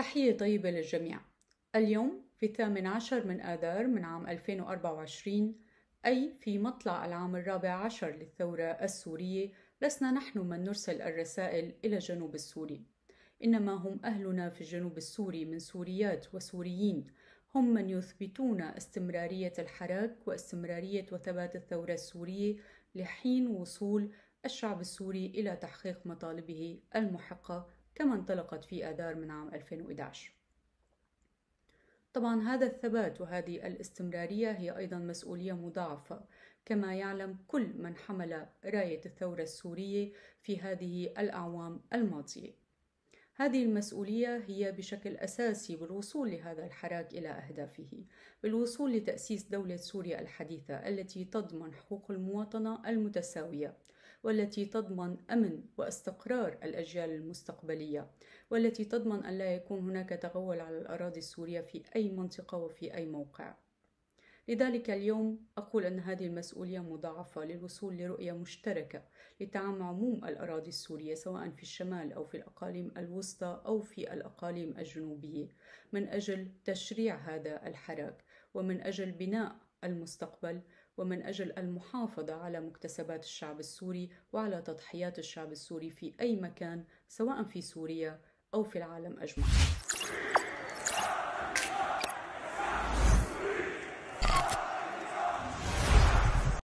تحية طيبة للجميع اليوم في 18 من آذار من عام 2024 أي في مطلع العام الرابع عشر للثورة السورية لسنا نحن من نرسل الرسائل إلى الجنوب السوري إنما هم أهلنا في الجنوب السوري من سوريات وسوريين هم من يثبتون استمرارية الحراك واستمرارية وثبات الثورة السورية لحين وصول الشعب السوري إلى تحقيق مطالبه المحقة كما انطلقت في آذار من عام 2011 طبعا هذا الثبات وهذه الاستمرارية هي أيضا مسؤولية مضاعفة كما يعلم كل من حمل راية الثورة السورية في هذه الأعوام الماضية هذه المسؤولية هي بشكل أساسي بالوصول لهذا الحراك إلى أهدافه، بالوصول لتأسيس دولة سوريا الحديثة التي تضمن حقوق المواطنة المتساوية، والتي تضمن امن واستقرار الاجيال المستقبليه والتي تضمن ان لا يكون هناك تغول على الاراضي السوريه في اي منطقه وفي اي موقع لذلك اليوم أقول أن هذه المسؤولية مضاعفة للوصول لرؤية مشتركة لتعم عموم الأراضي السورية سواء في الشمال أو في الأقاليم الوسطى أو في الأقاليم الجنوبية من أجل تشريع هذا الحراك ومن أجل بناء المستقبل ومن أجل المحافظة على مكتسبات الشعب السوري وعلى تضحيات الشعب السوري في أي مكان سواء في سوريا أو في العالم أجمع